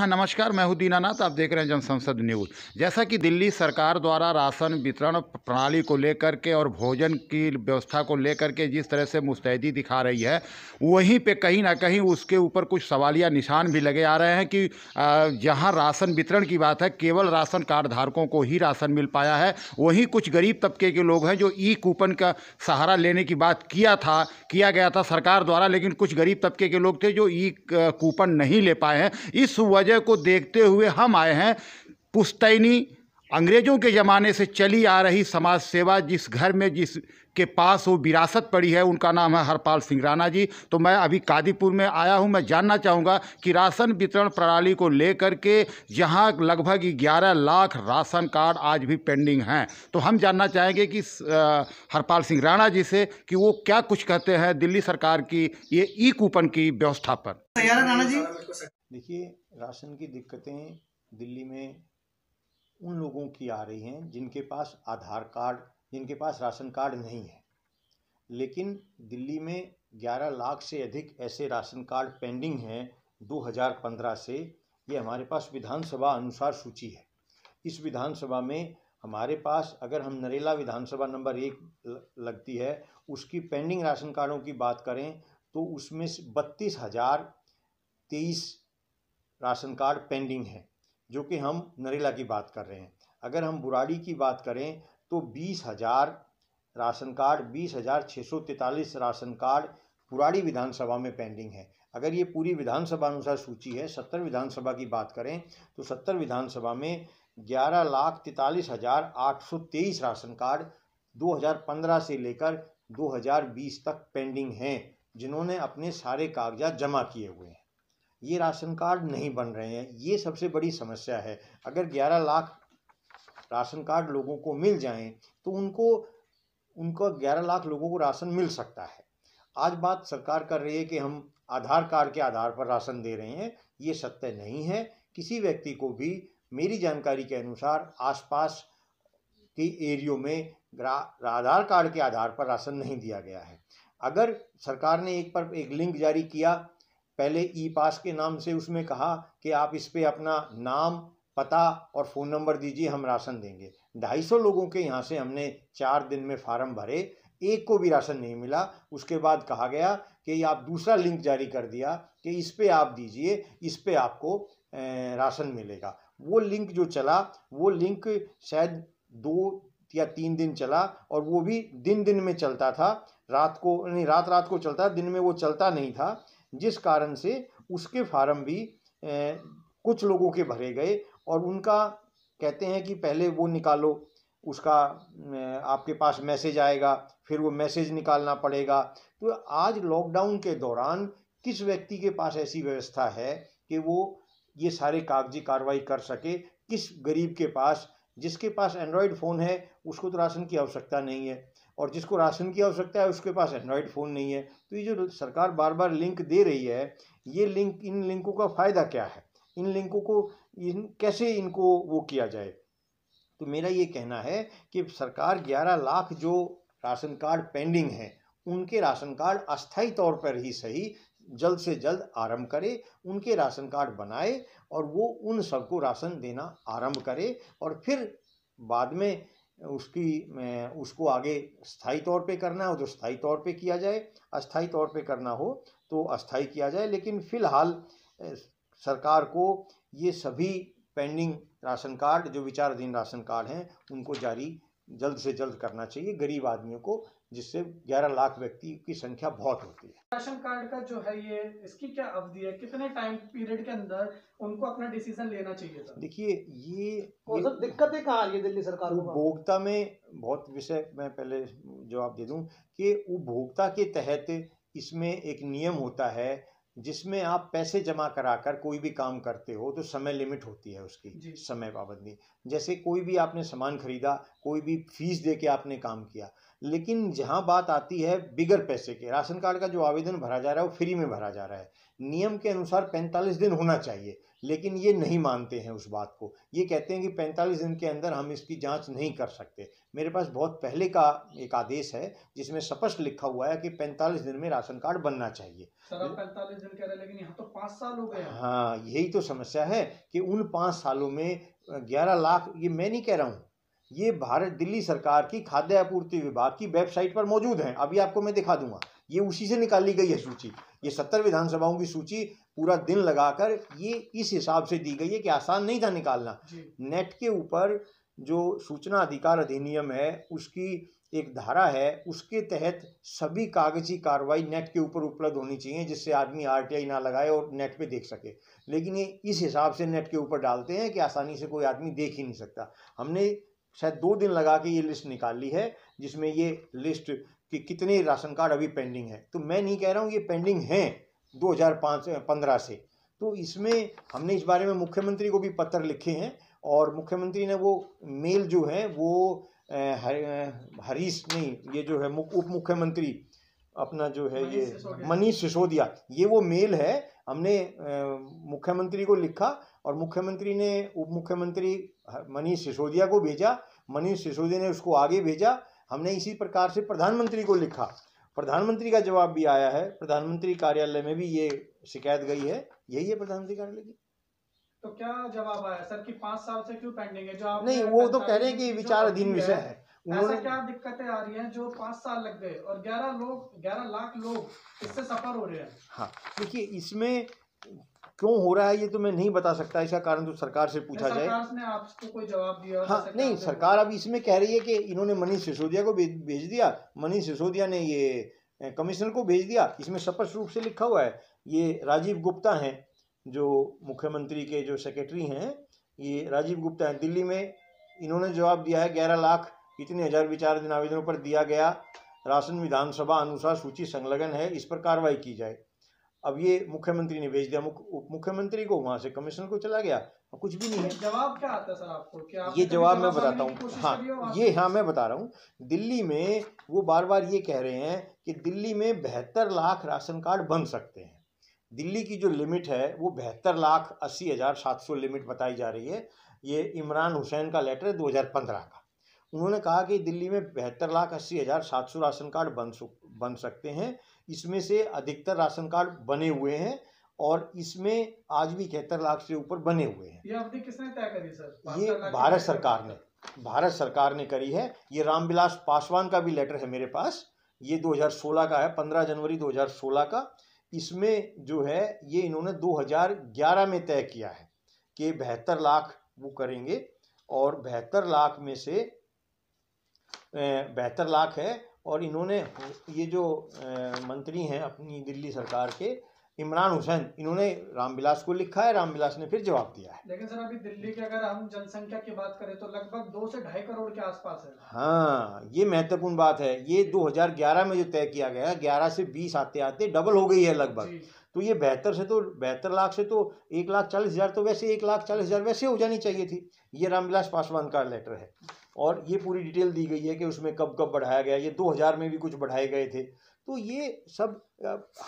हाँ नमस्कार मैं हूँ दीनानाथ आप देख रहे हैं जनसंसद न्यूज़ जैसा कि दिल्ली सरकार द्वारा राशन वितरण प्रणाली को लेकर के और भोजन की व्यवस्था को लेकर के जिस तरह से मुस्तैदी दिखा रही है वहीं पे कहीं ना कहीं उसके ऊपर कुछ सवालिया निशान भी लगे आ रहे हैं कि जहाँ राशन वितरण की बात है केवल राशन कार्ड धारकों को ही राशन मिल पाया है वहीं कुछ गरीब तबके के लोग हैं जो ई कूपन का सहारा लेने की बात किया था किया गया था सरकार द्वारा लेकिन कुछ गरीब तबके के लोग थे जो ई कूपन नहीं ले पाए हैं इस वजह वजह को देखते हुए हम आए हैं पुस्तैनी अंग्रेज़ों के ज़माने से चली आ रही समाज सेवा जिस घर में जिस के पास वो विरासत पड़ी है उनका नाम है हरपाल सिंह राणा जी तो मैं अभी कादीपुर में आया हूं मैं जानना चाहूंगा कि राशन वितरण प्रणाली को लेकर के जहाँ लगभग 11 लाख राशन कार्ड आज भी पेंडिंग हैं तो हम जानना चाहेंगे कि हरपाल सिंह राणा जी से कि वो क्या कुछ कहते हैं दिल्ली सरकार की ये ई कूपन की व्यवस्था पर राणा जी देखिए राशन की दिक्कतें दिल्ली में उन लोगों की आ रही हैं जिनके पास आधार कार्ड जिनके पास राशन कार्ड नहीं है लेकिन दिल्ली में 11 लाख से अधिक ऐसे राशन कार्ड पेंडिंग हैं 2015 से ये हमारे पास विधानसभा अनुसार सूची है इस विधानसभा में हमारे पास अगर हम नरेला विधानसभा नंबर एक लगती है उसकी पेंडिंग राशन कार्डों की बात करें तो उसमें बत्तीस हज़ार तेईस राशन कार्ड पेंडिंग है जो कि हम नरेला की बात कर रहे हैं अगर हम बुराड़ी की बात करें तो बीस हज़ार राशन कार्ड बीस हज़ार छः सौ तैंतालीस राशन कार्ड बुराड़ी विधानसभा में पेंडिंग है अगर ये पूरी विधानसभा अनुसार सूची है सत्तर विधानसभा की बात करें तो सत्तर विधानसभा में ग्यारह लाख तैंतालीस हज़ार आठ सौ तेईस राशन कार्ड 2015 से लेकर 2020 तक पेंडिंग हैं जिन्होंने अपने सारे कागजात जमा किए हुए हैं ये राशन कार्ड नहीं बन रहे हैं ये सबसे बड़ी समस्या है अगर ग्यारह लाख राशन कार्ड लोगों को मिल जाएं तो उनको उनका ग्यारह लाख लोगों को राशन मिल सकता है आज बात सरकार कर रही है कि हम आधार कार्ड के आधार पर राशन दे रहे हैं ये सत्य नहीं है किसी व्यक्ति को भी मेरी जानकारी के अनुसार आसपास के एरियो में आधार कार्ड के आधार पर राशन नहीं दिया गया है अगर सरकार ने एक पर एक लिंक जारी किया पहले ई पास के नाम से उसमें कहा कि आप इस पर अपना नाम पता और फ़ोन नंबर दीजिए हम राशन देंगे ढाई सौ लोगों के यहाँ से हमने चार दिन में फार्म भरे एक को भी राशन नहीं मिला उसके बाद कहा गया कि आप दूसरा लिंक जारी कर दिया कि इस पर आप दीजिए इस पर आपको राशन मिलेगा वो लिंक जो चला वो लिंक शायद दो या तीन दिन चला और वो भी दिन दिन में चलता था रात को नहीं रात रात को चलता दिन में वो चलता नहीं था जिस कारण से उसके फार्म भी कुछ लोगों के भरे गए और उनका कहते हैं कि पहले वो निकालो उसका आपके पास मैसेज आएगा फिर वो मैसेज निकालना पड़ेगा तो आज लॉकडाउन के दौरान किस व्यक्ति के पास ऐसी व्यवस्था है कि वो ये सारे कागजी कार्रवाई कर सके किस गरीब के पास जिसके पास एंड्रॉयड फ़ोन है उसको तो राशन की आवश्यकता नहीं है और जिसको राशन की आवश्यकता है उसके पास एंड्रॉयड फ़ोन नहीं है तो ये जो सरकार बार बार लिंक दे रही है ये लिंक इन लिंकों का फ़ायदा क्या है इन लिंकों को इन कैसे इनको वो किया जाए तो मेरा ये कहना है कि सरकार 11 लाख जो राशन कार्ड पेंडिंग हैं उनके राशन कार्ड अस्थायी तौर पर ही सही जल्द से जल्द आरंभ करे उनके राशन कार्ड बनाए और वो उन सबको राशन देना आरंभ करे और फिर बाद में उसकी उसको आगे स्थायी तौर पे करना हो तो स्थायी तौर पे किया जाए अस्थायी तौर पे करना हो तो अस्थायी किया जाए लेकिन फिलहाल सरकार को ये सभी पेंडिंग राशन कार्ड जो विचाराधीन राशन कार्ड हैं उनको जारी जल्द से जल्द करना चाहिए गरीब आदमियों को जिससे 11 लाख व्यक्ति की संख्या बहुत होती है राशन कार्ड का जो है ये इसकी क्या अवधि है कितने टाइम पीरियड के अंदर उनको अपना डिसीजन लेना चाहिए था देखिए ये, ये दिक्कतें दिक्कत है कहा दिल्ली सरकार उपभोक्ता में बहुत विषय मैं पहले जवाब दे दूँ कि उपभोक्ता के तहत इसमें एक नियम होता है जिसमें आप पैसे जमा कराकर कोई भी काम करते हो तो समय लिमिट होती है उसकी समय पाबंदी जैसे कोई भी आपने सामान खरीदा कोई भी फीस दे के आपने काम किया लेकिन जहाँ बात आती है बिगर पैसे के राशन कार्ड का जो आवेदन भरा जा रहा है वो फ्री में भरा जा रहा है नियम के अनुसार 45 दिन होना चाहिए लेकिन ये नहीं मानते हैं उस बात को ये कहते हैं कि 45 दिन के अंदर हम इसकी जांच नहीं कर सकते मेरे पास बहुत पहले का एक आदेश है जिसमें स्पष्ट लिखा हुआ है कि पैंतालीस दिन में राशन कार्ड बनना चाहिए सर आप पैंतालीस दिन कह रहे लेकिन यहाँ तो पाँच साल हो गए हाँ यही तो समस्या है कि उन पाँच सालों में ग्यारह लाख ये मैं नहीं कह रहा हूँ ये भारत दिल्ली सरकार की खाद्य आपूर्ति विभाग की वेबसाइट पर मौजूद हैं अभी आपको मैं दिखा दूंगा ये उसी से निकाली गई है सूची ये सत्तर विधानसभाओं की सूची पूरा दिन लगाकर ये इस हिसाब से दी गई है कि आसान नहीं था निकालना नेट के ऊपर जो सूचना अधिकार अधिनियम है उसकी एक धारा है उसके तहत सभी कागजी कार्रवाई नेट के ऊपर उपलब्ध होनी चाहिए जिससे आदमी आरटीआई ना लगाए और नेट पे देख सके लेकिन ये इस हिसाब से नेट के ऊपर डालते हैं कि आसानी से कोई आदमी देख ही नहीं सकता हमने शायद दो दिन लगा के ये लिस्ट निकाल ली है जिसमें ये लिस्ट कि कितने राशन कार्ड अभी पेंडिंग है तो मैं नहीं कह रहा हूँ ये पेंडिंग हैं दो हज़ार पंद्रह से तो इसमें हमने इस बारे में मुख्यमंत्री को भी पत्र लिखे हैं और मुख्यमंत्री ने वो मेल जो है वो हरीश नहीं ये जो है उप मुख्यमंत्री अपना जो है ये मनीष सिसोदिया ये वो मेल है हमने मुख्यमंत्री को लिखा और मुख्यमंत्री ने उप मुख्यमंत्री मनीष सिसोदिया को भेजा मनीष सिसोदिया ने उसको आगे भेजा हमने इसी प्रकार से प्रधानमंत्री को लिखा प्रधानमंत्री का जवाब भी आया है प्रधानमंत्री कार्यालय में भी ये शिकायत गई है यही है प्रधानमंत्री कार्यालय की तो क्या जवाब आया सर कि पांच साल से क्यों पेंडिंग है जो आप नहीं वो तो कह रहे हैं कि विचार अधीन विषय है ऐसा क्या दिक्कतें आ रही हैं जो पांच साल लग गए और ग्यारह लोग ग्यारह लाख लोग इससे सफर हो रहे हैं हाँ देखिए इसमें क्यों हो रहा है ये तो मैं नहीं बता सकता इसका कारण तो सरकार से पूछा जाए सरकार ने आपको कोई जवाब दिया हाँ सरकार नहीं सरकार अभी इसमें कह रही है कि इन्होंने मनीष सिसोदिया को भेज दिया मनीष सिसोदिया ने ये कमिश्नर को भेज दिया इसमें स्पष्ट रूप से लिखा हुआ है ये राजीव गुप्ता हैं जो मुख्यमंत्री के जो सेक्रेटरी हैं ये राजीव गुप्ता हैं दिल्ली में इन्होंने जवाब दिया है ग्यारह लाख इतने हजार विचाराधीन आवेदनों पर दिया गया राशन विधानसभा अनुसार सूची संलग्न है इस पर कार्रवाई की जाए अब ये मुख्यमंत्री ने भेज दिया उप मुख्यमंत्री को वहां से कमिश्नर को चला गया कुछ भी नहीं है जवाब क्या आता सर आपको क्या ये जवाब मैं बताता हूँ हाँ ये हाँ मैं बता रहा हूँ दिल्ली में वो बार बार ये कह रहे हैं कि दिल्ली में बेहतर लाख राशन कार्ड बन सकते हैं दिल्ली की जो लिमिट है वो बहत्तर लाख अस्सी हज़ार सात सौ लिमिट बताई जा रही है ये इमरान हुसैन का लेटर है दो हज़ार पंद्रह का उन्होंने कहा कि दिल्ली में बहत्तर लाख अस्सी हज़ार सात सौ राशन कार्ड बन बन सकते हैं इसमें से अधिकतर राशन कार्ड बने हुए हैं और इसमें आज भी इकहत्तर लाख से ऊपर बने हुए हैं ये किसने तय करी सर ये भारत सरकार ने भारत सरकार ने करी है ये रामविलास पासवान का भी लेटर है मेरे पास ये 2016 का है 15 जनवरी 2016 का इसमें जो है ये इन्होंने 2011 में तय किया है कि बहत्तर लाख वो करेंगे और बहत्तर लाख में से बेहतर लाख है और इन्होंने ये जो मंत्री हैं अपनी दिल्ली सरकार के इमरान हुसैन इन्होंने रामविलास को लिखा है रामविलास ने फिर जवाब दिया है लेकिन सर अभी दिल्ली के अगर हम जनसंख्या की बात करें तो लगभग दो से ढाई करोड़ के आसपास है हाँ ये महत्वपूर्ण बात है ये 2011 में जो तय किया गया है ग्यारह से बीस आते आते डबल हो गई है लगभग तो ये बेहतर से तो बेहतर लाख से तो एक लाख चालीस हज़ार तो वैसे एक लाख चालीस हज़ार वैसे हो जानी चाहिए थी ये रामविलास पासवान का लेटर है और ये पूरी डिटेल दी गई है कि उसमें कब कब बढ़ाया गया ये 2000 में भी कुछ बढ़ाए गए थे तो ये सब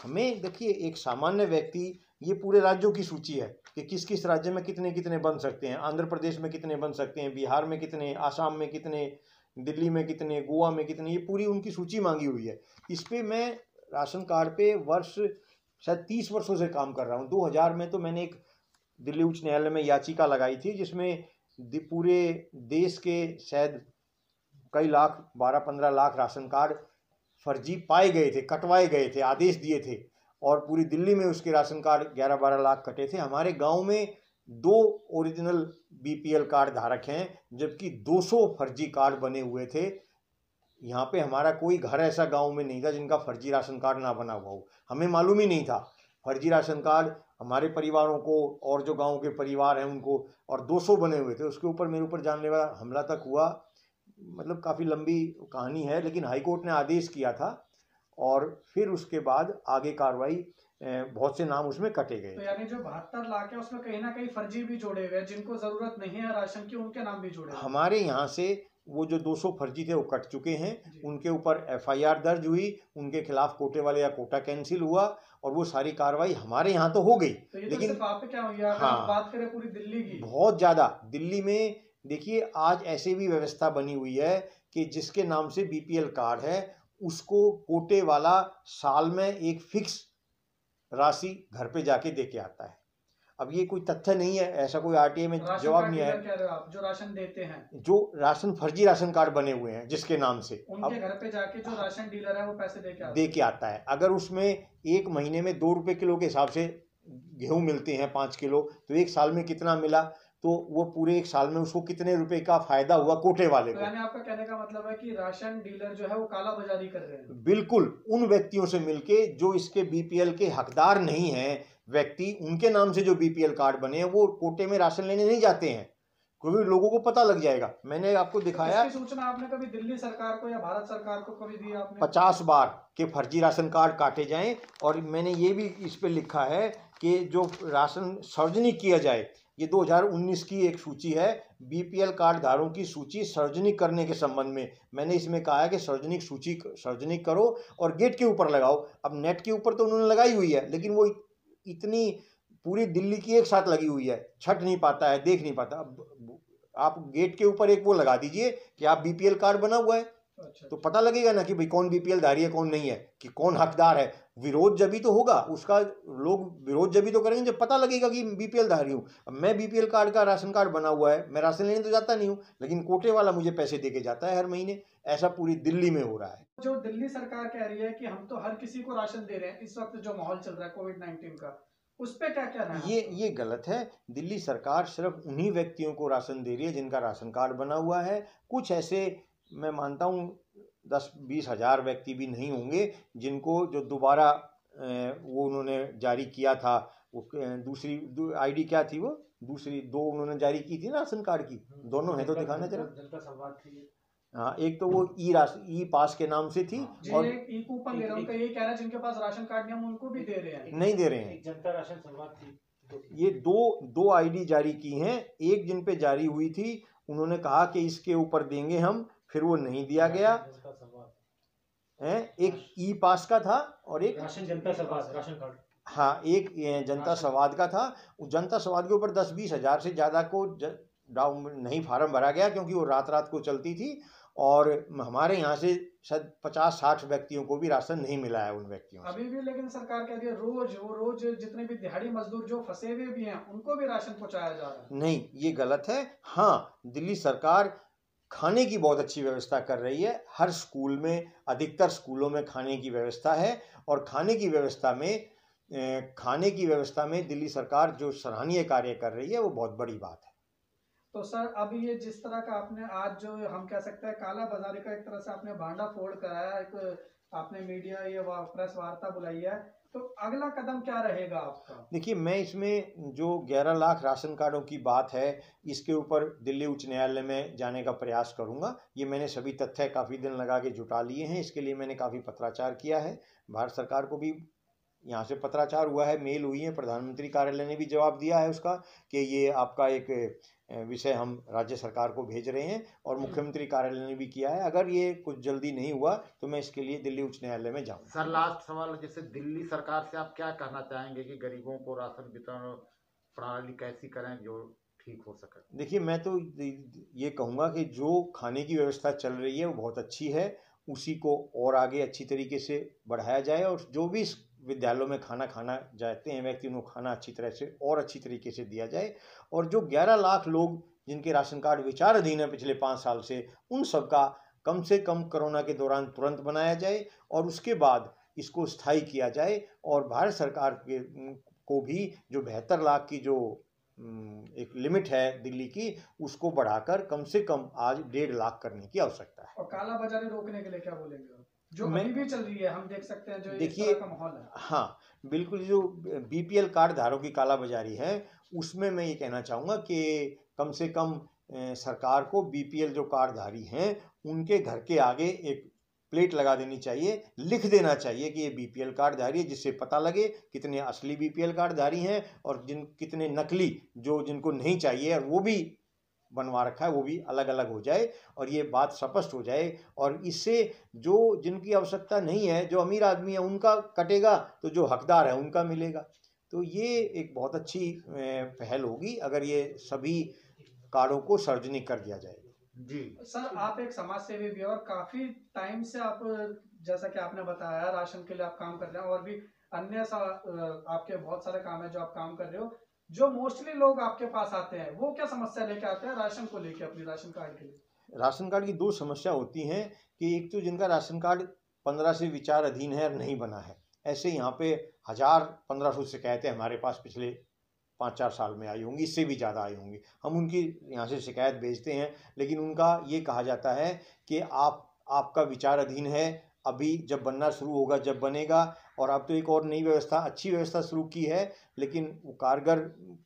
हमें देखिए एक सामान्य व्यक्ति ये पूरे राज्यों की सूची है कि किस किस राज्य में कितने कितने बन सकते हैं आंध्र प्रदेश में कितने बन सकते हैं बिहार में कितने आसाम में कितने दिल्ली में कितने गोवा में कितने ये पूरी उनकी सूची मांगी हुई है इस पर मैं राशन कार्ड पे वर्ष शायद तीस वर्षों से काम कर रहा हूँ दो हज़ार में तो मैंने एक दिल्ली उच्च न्यायालय में याचिका लगाई थी जिसमें पूरे देश के शायद कई लाख बारह पंद्रह लाख राशन कार्ड फर्जी पाए गए थे कटवाए गए थे आदेश दिए थे और पूरी दिल्ली में उसके राशन कार्ड ग्यारह बारह लाख कटे थे हमारे गांव में दो ओरिजिनल बीपीएल कार्ड धारक हैं जबकि 200 फर्जी कार्ड बने हुए थे यहाँ पे हमारा कोई घर ऐसा गांव में नहीं था जिनका फर्जी राशन कार्ड ना बना हुआ हो हमें मालूम ही नहीं था फर्जी राशन कार्ड हमारे परिवारों को और जो गाँव के परिवार हैं उनको और दो बने हुए थे उसके ऊपर मेरे ऊपर जानलेवा हमला तक हुआ मतलब काफ़ी लंबी कहानी है लेकिन हाई कोर्ट ने आदेश किया था और फिर उसके बाद आगे कार्रवाई बहुत से नाम उसमें कटे गए तो यानी जो बहत्तर लाख है उसमें कहीं ना कहीं फर्जी भी जोड़े हुए जिनको जरूरत नहीं है राशन की उनके नाम भी जोड़े हमारे यहाँ से वो जो 200 फर्जी थे वो कट चुके हैं उनके ऊपर एफआईआर दर्ज हुई उनके खिलाफ कोटे वाले या कोटा कैंसिल हुआ और वो सारी कार्रवाई हमारे यहाँ तो हो गई तो, तो लेकिन तो क्या हुई हाँ बात करें पूरी दिल्ली की बहुत ज्यादा दिल्ली में देखिए आज ऐसे भी व्यवस्था बनी हुई है कि जिसके नाम से बीपीएल कार्ड है उसको कोटे वाला साल में एक फिक्स राशि घर पे जाके दे के आता है अब ये कोई तथ्य नहीं है ऐसा कोई आरटीए में जवाब नहीं है जो राशन देते हैं जो राशन फर्जी राशन कार्ड बने हुए हैं जिसके नाम से उनके घर पे जाके जो राशन डीलर है वो पैसे दे के दे के आता है अगर उसमें एक महीने में दो रुपए किलो के हिसाब से गेहूं मिलते हैं पांच किलो तो एक साल में कितना मिला तो वो पूरे एक साल में उसको कितने रुपए का फायदा हुआ कोटे वाले तो को आपका कहने का मतलब है कि राशन डीलर जो है वो काला बाजारी कर रहे हैं बिल्कुल उन व्यक्तियों से मिलके जो इसके बीपीएल के हकदार नहीं है व्यक्ति उनके नाम से जो बीपीएल कार्ड बने हैं वो कोटे में राशन लेने नहीं जाते हैं क्योंकि लोगों को पता लग जाएगा मैंने आपको तो दिखाया सूचना आपने कभी दिल्ली सरकार को या भारत सरकार को कभी दी आपने पचास बार के फर्जी राशन कार्ड काटे जाएं और मैंने ये भी इस पर लिखा है कि जो राशन सार्वजनिक किया जाए ये 2019 की एक सूची है बीपीएल कार्ड धारों की सूची सार्वजनिक करने के संबंध में मैंने इसमें कहा है कि सार्वजनिक सूची सार्वजनिक करो और गेट के ऊपर लगाओ अब नेट के ऊपर तो उन्होंने लगाई हुई है लेकिन वो इतनी पूरी दिल्ली की एक साथ लगी हुई है छट नहीं पाता है देख नहीं पाता आप गेट के ऊपर एक वो लगा दीजिए कि आप बीपीएल कार्ड बना हुआ है अच्छा, तो अच्छा। पता लगेगा ना कि भाई कौन बीपीएल बीपीएलधारी है कौन नहीं है कि कौन हकदार है विरोध जब भी तो होगा उसका लोग विरोध जब भी तो करेंगे जब पता लगेगा कि बीपीएल धारी हूँ अब मैं बीपीएल कार्ड का राशन कार्ड बना हुआ है मैं राशन लेने तो जाता नहीं हूँ लेकिन कोटे वाला मुझे पैसे दे जाता है हर महीने ऐसा पूरी दिल्ली में हो रहा है जो दिल्ली सरकार कह रही है कि हम तो हर किसी को राशन दे रहे हैं इस वक्त जो माहौल चल रहा है कोविड नाइन्टीन का उस पर क्या क्या ये ये गलत है दिल्ली सरकार सिर्फ उन्हीं व्यक्तियों को राशन दे रही है जिनका राशन कार्ड बना हुआ है कुछ ऐसे मैं मानता हूँ दस बीस हज़ार व्यक्ति भी नहीं होंगे जिनको जो दोबारा वो उन्होंने जारी किया था वो दूसरी दू, आईडी क्या थी वो दूसरी दो उन्होंने जारी की थी ना राशन कार्ड की हम्म, दोनों है तो दिखाना जरा हाँ एक तो वो ई राशन ई पास के नाम से थी हाँ। और कूपन दे रहा हूँ ये कह रहा है जिनके पास राशन कार्ड नहीं हम उनको भी दे रहे हैं नहीं दे रहे हैं जनता राशन संवाद थी ये दो दो आईडी जारी की हैं एक जिन पे जारी हुई थी उन्होंने कहा कि इसके ऊपर देंगे हम फिर वो नहीं दिया गया है एक ई पास का था और एक राशन जनता संवाद राशन कार्ड हाँ एक जनता संवाद का था उस जनता संवाद के ऊपर दस बीस हजार से ज़्यादा को डाउन नहीं फार्म भरा गया क्योंकि वो रात रात को चलती थी और हमारे यहाँ से शायद पचास साठ व्यक्तियों को भी राशन नहीं मिला है उन व्यक्तियों अभी भी लेकिन सरकार कह रही है रोज वो रोज जितने भी दिहाड़ी मजदूर जो फंसे हुए भी हैं उनको भी राशन पहुँचाया जा रहा है नहीं ये गलत है हाँ दिल्ली सरकार खाने की बहुत अच्छी व्यवस्था कर रही है हर स्कूल में अधिकतर स्कूलों में खाने की व्यवस्था है और खाने की व्यवस्था में खाने की व्यवस्था में दिल्ली सरकार जो सराहनीय कार्य कर रही है वो बहुत बड़ी बात है तो सर अब ये जिस तरह का आपने आज जो हम कह सकते हैं काला बाजारी का एक तरह से आपने भांडा फोड़ कराया एक आपने मीडिया ये प्रेस वार्ता बुलाई है तो अगला कदम क्या रहेगा आपका देखिए मैं इसमें जो 11 लाख राशन कार्डों की बात है इसके ऊपर दिल्ली उच्च न्यायालय में जाने का प्रयास करूंगा ये मैंने सभी तथ्य काफ़ी दिन लगा के जुटा लिए हैं इसके लिए मैंने काफ़ी पत्राचार किया है भारत सरकार को भी यहाँ से पत्राचार हुआ है मेल हुई है प्रधानमंत्री कार्यालय ने भी जवाब दिया है उसका कि ये आपका एक विषय हम राज्य सरकार को भेज रहे हैं और हम्म। मुख्यमंत्री कार्यालय ने भी किया है अगर ये कुछ जल्दी नहीं हुआ तो मैं इसके लिए दिल्ली उच्च न्यायालय में जाऊँ सर लास्ट सवाल जैसे दिल्ली सरकार से आप क्या कहना चाहेंगे कि गरीबों को राशन वितरण प्रणाली कैसी करें जो ठीक हो सके देखिए मैं तो ये कहूँगा कि जो खाने की व्यवस्था चल रही है वो बहुत अच्छी है उसी को और आगे अच्छी तरीके से बढ़ाया जाए और जो भी विद्यालयों में खाना खाना चाहते हैं व्यक्ति उनको खाना अच्छी तरह से और अच्छी तरीके से दिया जाए और जो 11 लाख लोग जिनके राशन कार्ड विचाराधीन है पिछले पाँच साल से उन सबका कम से कम कोरोना के दौरान तुरंत बनाया जाए और उसके बाद इसको स्थायी किया जाए और भारत सरकार के को भी जो बेहतर लाख की जो हम्म, एक लिमिट है दिल्ली की उसको बढ़ाकर कम से कम आज डेढ़ लाख करने की आवश्यकता है और काला बाजारी रोकने के लिए क्या बोलेंगे जो मैं भी चल रही है हम देख सकते हैं जो देखिए माहौल है हाँ बिल्कुल जो बीपीएल कार्ड धारों की कालाबाजारी है उसमें मैं ये कहना चाहूँगा कि कम से कम सरकार को बीपीएल जो कार्डधारी हैं उनके घर के आगे एक प्लेट लगा देनी चाहिए लिख देना चाहिए कि ये बीपीएल कार्ड धारी है जिससे पता लगे कितने असली बीपीएल कार्ड धारी हैं और जिन कितने नकली जो जिनको नहीं चाहिए और वो भी बनवा रखा है वो भी अलग अलग हो जाए और ये बात स्पष्ट हो जाए और इससे जो जिनकी आवश्यकता नहीं है जो अमीर आदमी है उनका कटेगा तो जो हकदार है उनका मिलेगा तो ये एक बहुत अच्छी पहल होगी अगर ये सभी कार्डों को सार्वजनिक कर दिया जाएगा जी सर आप एक समाज सेवी भी और काफी टाइम से आप जैसा कि आपने बताया राशन के लिए आप काम कर रहे हैं और भी अन्य सा, आपके बहुत सारे काम है जो आप काम कर रहे हो जो मोस्टली लोग आपके पास आते हैं वो क्या समस्या लेके आते हैं राशन को लेके अपनी राशन कार्ड के लिए राशन कार्ड की दो समस्या होती हैं कि एक तो जिनका राशन कार्ड पंद्रह से विचार अधीन है और नहीं बना है ऐसे यहाँ पे हजार पंद्रह सौ शिकायतें हमारे पास पिछले पाँच चार साल में आई होंगी इससे भी ज़्यादा आई होंगी हम उनकी यहाँ से शिकायत भेजते हैं लेकिन उनका ये कहा जाता है कि आप आपका विचार अधीन है अभी जब बनना शुरू होगा जब बनेगा और अब तो एक और नई व्यवस्था अच्छी व्यवस्था शुरू की है लेकिन वो कारगर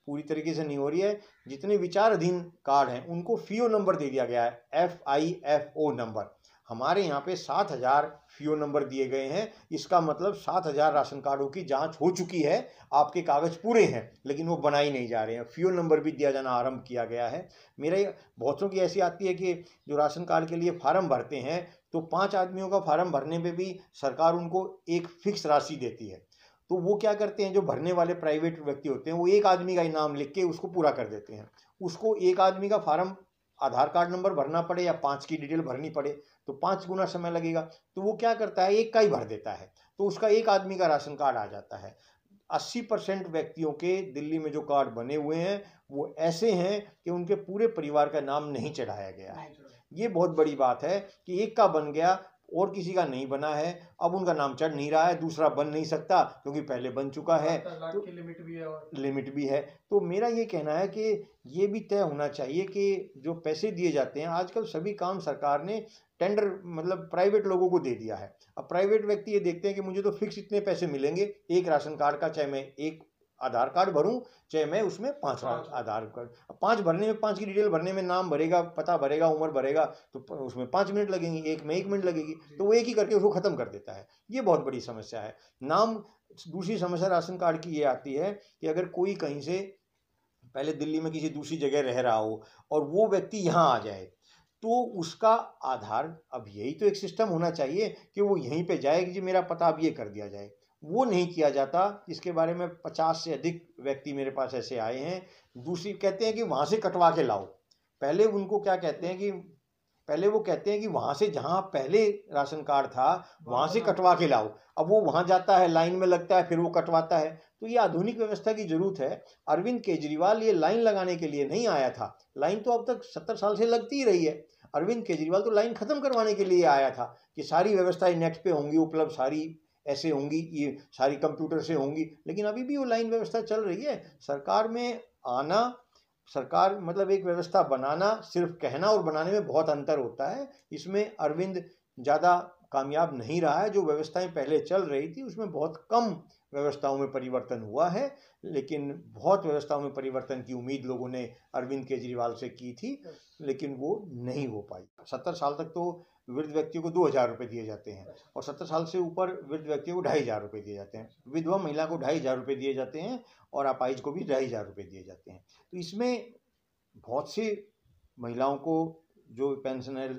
पूरी तरीके से नहीं हो रही है जितने विचार अधीन कार्ड हैं उनको फीओ नंबर दे दिया गया है F I F O number हमारे यहाँ पे सात हज़ार सीओ नंबर दिए गए हैं इसका मतलब सात हजार राशन कार्डों की जांच हो चुकी है आपके कागज पूरे हैं लेकिन वो बनाए नहीं जा रहे हैं फीओ नंबर भी दिया जाना आरंभ किया गया है मेरा बहुतों की ऐसी आती है कि जो राशन कार्ड के लिए फार्म भरते हैं तो पाँच आदमियों का फार्म भरने पर भी सरकार उनको एक फिक्स राशि देती है तो वो क्या करते हैं जो भरने वाले प्राइवेट व्यक्ति होते हैं वो एक आदमी का इनाम लिख के उसको पूरा कर देते हैं उसको एक आदमी का फार्म आधार कार्ड नंबर भरना पड़े या पाँच की डिटेल भरनी पड़े तो पाँच गुना समय लगेगा तो वो क्या करता है एक का ही भर देता है तो उसका एक आदमी का राशन कार्ड आ जाता है अस्सी परसेंट व्यक्तियों के दिल्ली में जो कार्ड बने हुए हैं वो ऐसे हैं कि उनके पूरे परिवार का नाम नहीं चढ़ाया गया है ये बहुत बड़ी बात है कि एक का बन गया और किसी का नहीं बना है अब उनका नाम चढ़ नहीं रहा है दूसरा बन नहीं सकता क्योंकि पहले बन चुका है हाँ, तो, लिमिट तो भी है और लिमिट भी है तो मेरा ये कहना है कि ये भी तय होना चाहिए कि जो पैसे दिए जाते हैं आजकल सभी काम सरकार ने टेंडर मतलब प्राइवेट लोगों को दे दिया है अब प्राइवेट व्यक्ति ये देखते हैं कि मुझे तो फिक्स इतने पैसे मिलेंगे एक राशन कार्ड का चाहे मैं एक आधार कार्ड भरूं चाहे मैं उसमें पाँच आधार कार्ड पाँच भरने में पाँच की डिटेल भरने में नाम भरेगा पता भरेगा उम्र भरेगा तो उसमें पाँच मिनट लगेंगे एक में एक मिनट लगेगी तो वो एक ही करके उसको ख़त्म कर देता है ये बहुत बड़ी समस्या है नाम दूसरी समस्या राशन कार्ड की ये आती है कि अगर कोई कहीं से पहले दिल्ली में किसी दूसरी जगह रह रहा हो और वो व्यक्ति यहाँ आ जाए तो उसका आधार अब यही तो एक सिस्टम होना चाहिए कि वो यहीं पे जाए कि जी मेरा पता अब ये कर दिया जाए वो नहीं किया जाता इसके बारे में पचास से अधिक व्यक्ति मेरे पास ऐसे आए हैं दूसरी कहते हैं कि वहाँ से कटवा के लाओ पहले उनको क्या कहते हैं कि पहले वो कहते हैं कि वहाँ से जहाँ पहले राशन कार्ड था वहाँ से कटवा के लाओ अब वो वहाँ जाता है लाइन में लगता है फिर वो कटवाता है तो ये आधुनिक व्यवस्था की जरूरत है अरविंद केजरीवाल ये लाइन लगाने के लिए नहीं आया था लाइन तो अब तक सत्तर साल से लगती ही रही है अरविंद केजरीवाल तो लाइन खत्म करवाने के लिए आया था कि सारी व्यवस्थाएं नेट पे होंगी उपलब्ध सारी ऐसे होंगी ये सारी कंप्यूटर से होंगी लेकिन अभी भी वो लाइन व्यवस्था चल रही है सरकार में आना सरकार मतलब एक व्यवस्था बनाना सिर्फ कहना और बनाने में बहुत अंतर होता है इसमें अरविंद ज़्यादा कामयाब नहीं रहा है जो व्यवस्थाएं पहले चल रही थी उसमें बहुत कम व्यवस्थाओं में परिवर्तन हुआ है लेकिन बहुत व्यवस्थाओं में परिवर्तन की उम्मीद लोगों ने अरविंद केजरीवाल से की थी लेकिन वो नहीं हो पाई सत्तर साल तक तो वृद्ध व्यक्ति को दो हज़ार रुपये दिए जाते हैं और सत्तर साल से ऊपर वृद्ध व्यक्ति को ढाई हज़ार रुपये दिए जाते हैं विधवा महिला को ढाई हज़ार रुपये दिए जाते हैं और अपाइज को भी ढाई हज़ार रुपये दिए जाते हैं तो इसमें बहुत सी महिलाओं को जो पेंशनर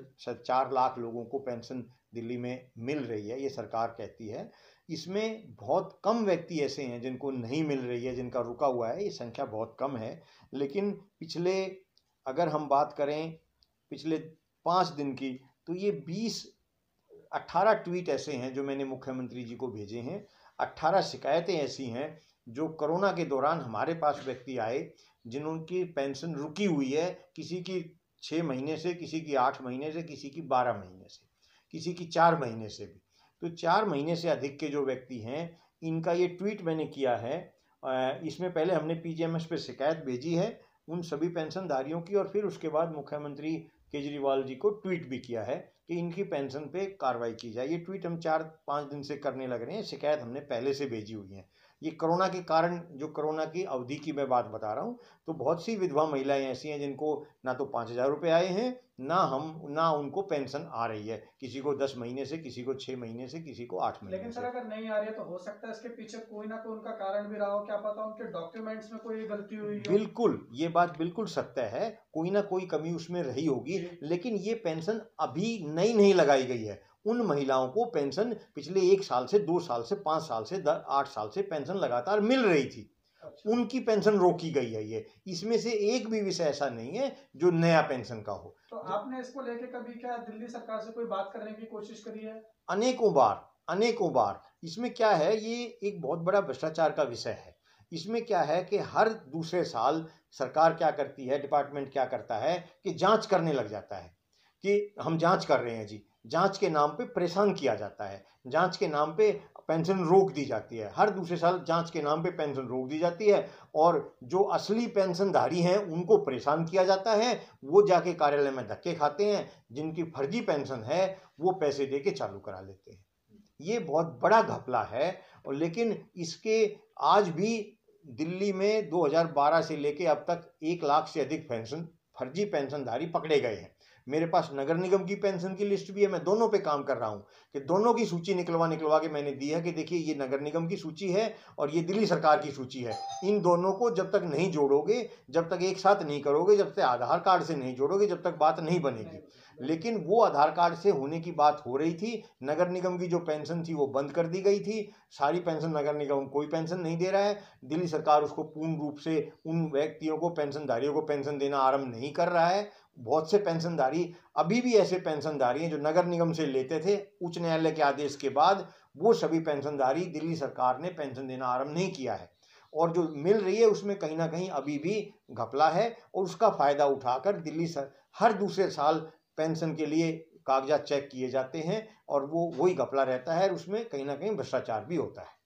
चार लाख लोगों को पेंशन दिल्ली में मिल रही है ये सरकार कहती है इसमें बहुत कम व्यक्ति ऐसे हैं जिनको नहीं मिल रही है जिनका रुका हुआ है ये संख्या बहुत कम है लेकिन पिछले अगर हम बात करें पिछले पाँच दिन की तो ये बीस अट्ठारह ट्वीट ऐसे हैं जो मैंने मुख्यमंत्री जी को भेजे हैं अट्ठारह शिकायतें ऐसी हैं जो कोरोना के दौरान हमारे पास व्यक्ति आए जिनकी पेंशन रुकी हुई है किसी की छः महीने से किसी की आठ महीने से किसी की बारह महीने से किसी की चार महीने से भी तो चार महीने से अधिक के जो व्यक्ति हैं इनका ये ट्वीट मैंने किया है इसमें पहले हमने पीजीएमएस पे शिकायत भेजी है उन सभी पेंशनधारियों की और फिर उसके बाद मुख्यमंत्री केजरीवाल जी को ट्वीट भी किया है कि इनकी पेंशन पे कार्रवाई की जाए ये ट्वीट हम चार पाँच दिन से करने लग रहे हैं शिकायत हमने पहले से भेजी हुई है ये कोरोना के कारण जो कोरोना की अवधि की मैं बात बता रहा हूँ तो बहुत सी विधवा महिलाएं ऐसी हैं जिनको ना तो पाँच हज़ार रुपये आए हैं ना हम ना उनको पेंशन आ रही है किसी को दस महीने से किसी को छह महीने से किसी को आठ महीने लेकिन सर अगर नहीं आ रही है तो हो सकता है इसके पीछे कोई ना कोई उनका कारण भी रहा हो क्या पता उनके डॉक्यूमेंट्स में कोई गलती हुई हो बिल्कुल ये बात बिल्कुल सत्य है कोई ना कोई कमी उसमें रही होगी लेकिन ये पेंशन अभी नई नहीं लगाई गई है उन महिलाओं को पेंशन पिछले एक साल से दो साल से पांच साल से आठ साल से पेंशन लगातार मिल रही थी अच्छा। उनकी पेंशन रोकी गई है ये इसमें से एक भी विषय ऐसा नहीं है जो नया पेंशन का हो तो आपने इसको लेके कभी क्या दिल्ली सरकार से कोई बात करने की कोशिश करी है अनेकों बार अनेकों बार इसमें क्या है ये एक बहुत बड़ा भ्रष्टाचार का विषय है इसमें क्या है कि हर दूसरे साल सरकार क्या करती है डिपार्टमेंट क्या करता है कि जांच करने लग जाता है कि हम जांच कर रहे हैं जी जांच के नाम पे परेशान किया जाता है जांच के नाम पे पेंशन रोक दी जाती है हर दूसरे साल जांच के नाम पे पेंशन रोक दी जाती है और जो असली पेंशनधारी हैं उनको परेशान किया जाता है वो जाके कार्यालय में धक्के खाते हैं जिनकी फर्जी पेंशन है वो पैसे दे के चालू करा लेते हैं ये बहुत बड़ा घपला है और लेकिन इसके आज भी दिल्ली में 2012 से लेके अब तक एक लाख से अधिक पेंशन फर्जी पेंशनधारी पकड़े गए हैं मेरे पास नगर निगम की पेंशन की लिस्ट भी है मैं दोनों पे काम कर रहा हूँ कि दोनों की सूची निकलवा निकलवा के मैंने दी है कि देखिए ये नगर निगम की सूची है और ये दिल्ली सरकार की सूची है इन दोनों को जब तक नहीं जोड़ोगे जब तक एक साथ नहीं करोगे जब तक आधार कार्ड से नहीं जोड़ोगे जब तक बात नहीं बनेगी लेकिन वो आधार कार्ड से होने की बात हो रही थी नगर निगम की जो पेंशन थी वो बंद कर दी गई थी सारी पेंशन नगर निगम कोई पेंशन नहीं दे रहा है दिल्ली सरकार उसको पूर्ण रूप से उन व्यक्तियों को पेंशनधारियों को पेंशन देना आरंभ नहीं कर रहा है बहुत से पेंशनधारी अभी भी ऐसे पेंशनधारी हैं जो नगर निगम से लेते थे उच्च न्यायालय के आदेश के बाद वो सभी पेंशनधारी दिल्ली सरकार ने पेंशन देना आरंभ नहीं किया है और जो मिल रही है उसमें कहीं ना कहीं अभी भी घपला है और उसका फ़ायदा उठाकर दिल्ली सर हर दूसरे साल पेंशन के लिए कागजात चेक किए जाते हैं और वो वही घपला रहता है और उसमें कहीं ना कहीं भ्रष्टाचार भी होता है